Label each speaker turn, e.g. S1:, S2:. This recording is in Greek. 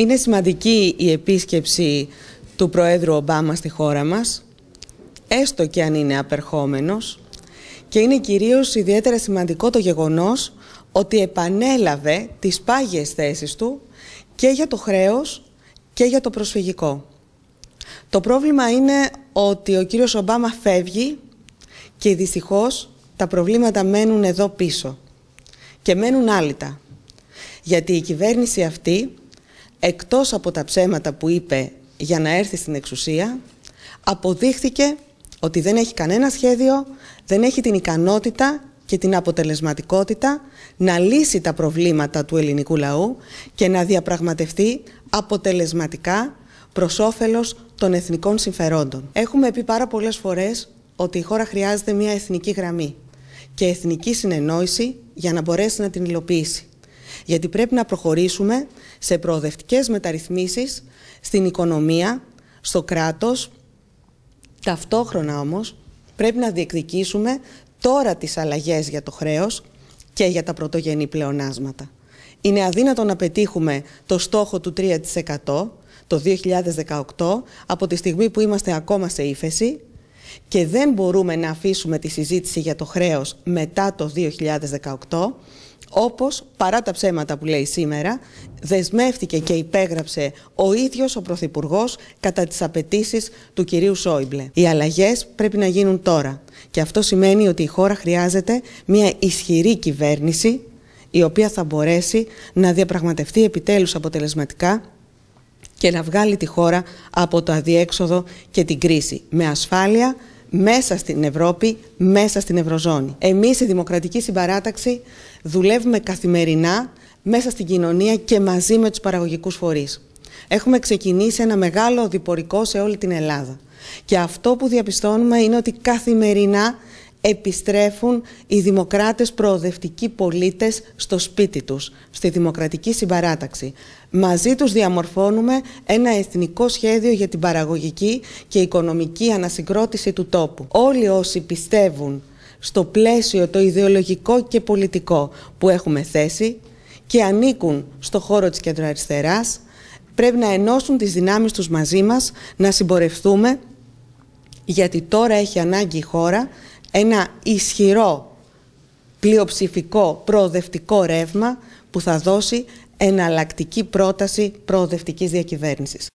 S1: Είναι σημαντική η επίσκεψη του Προέδρου Ομπάμα στη χώρα μας, έστω και αν είναι απερχόμενος, και είναι κυρίως ιδιαίτερα σημαντικό το γεγονός ότι επανέλαβε τις πάγιες θέσεις του και για το χρέος και για το προσφυγικό. Το πρόβλημα είναι ότι ο κύριος Ομπάμα φεύγει και δυστυχώς τα προβλήματα μένουν εδώ πίσω και μένουν άλυτα. Γιατί η κυβέρνηση αυτή εκτός από τα ψέματα που είπε για να έρθει στην εξουσία, αποδείχθηκε ότι δεν έχει κανένα σχέδιο, δεν έχει την ικανότητα και την αποτελεσματικότητα να λύσει τα προβλήματα του ελληνικού λαού και να διαπραγματευτεί αποτελεσματικά προς όφελος των εθνικών συμφερόντων. Έχουμε πει πάρα πολλές φορές ότι η χώρα χρειάζεται μια εθνική γραμμή και εθνική συνεννόηση για να μπορέσει να την υλοποιήσει γιατί πρέπει να προχωρήσουμε σε προοδευτικές μεταρρυθμίσεις στην οικονομία, στο κράτος. Ταυτόχρονα όμως πρέπει να διεκδικήσουμε τώρα τις αλλαγές για το χρέος και για τα πρωτογενή πλεονάσματα. Είναι αδύνατο να πετύχουμε το στόχο του 3% το 2018 από τη στιγμή που είμαστε ακόμα σε ύφεση και δεν μπορούμε να αφήσουμε τη συζήτηση για το χρέος μετά το 2018 όπως παρά τα ψέματα που λέει σήμερα δεσμεύτηκε και υπέγραψε ο ίδιος ο Πρωθυπουργός κατά τις απαιτήσεις του κυρίου Σόιμπλε. Οι αλλαγές πρέπει να γίνουν τώρα και αυτό σημαίνει ότι η χώρα χρειάζεται μια ισχυρή κυβέρνηση η οποία θα μπορέσει να διαπραγματευτεί επιτέλους αποτελεσματικά και να βγάλει τη χώρα από το αδιέξοδο και την κρίση με ασφάλεια, μέσα στην Ευρώπη, μέσα στην Ευρωζώνη. Εμείς η Δημοκρατική Συμπαράταξη δουλεύουμε καθημερινά μέσα στην κοινωνία και μαζί με τους παραγωγικούς φορείς. Έχουμε ξεκινήσει ένα μεγάλο διπορικό σε όλη την Ελλάδα. Και αυτό που διαπιστώνουμε είναι ότι καθημερινά επιστρέφουν οι δημοκράτες προοδευτικοί πολίτες στο σπίτι τους, στη δημοκρατική συμπαράταξη. Μαζί τους διαμορφώνουμε ένα εθνικό σχέδιο για την παραγωγική και οικονομική ανασυγκρότηση του τόπου. Όλοι όσοι πιστεύουν στο πλαίσιο το ιδεολογικό και πολιτικό που έχουμε θέσει και ανήκουν στο χώρο της κεντροαριστεράς, πρέπει να ενώσουν τις δυνάμεις τους μαζί μας, να συμπορευτούμε, γιατί τώρα έχει ανάγκη η χώρα ένα ισχυρό πλειοψηφικό προοδευτικό ρεύμα που θα δώσει εναλλακτική πρόταση προοδευτικής διακυβέρνησης.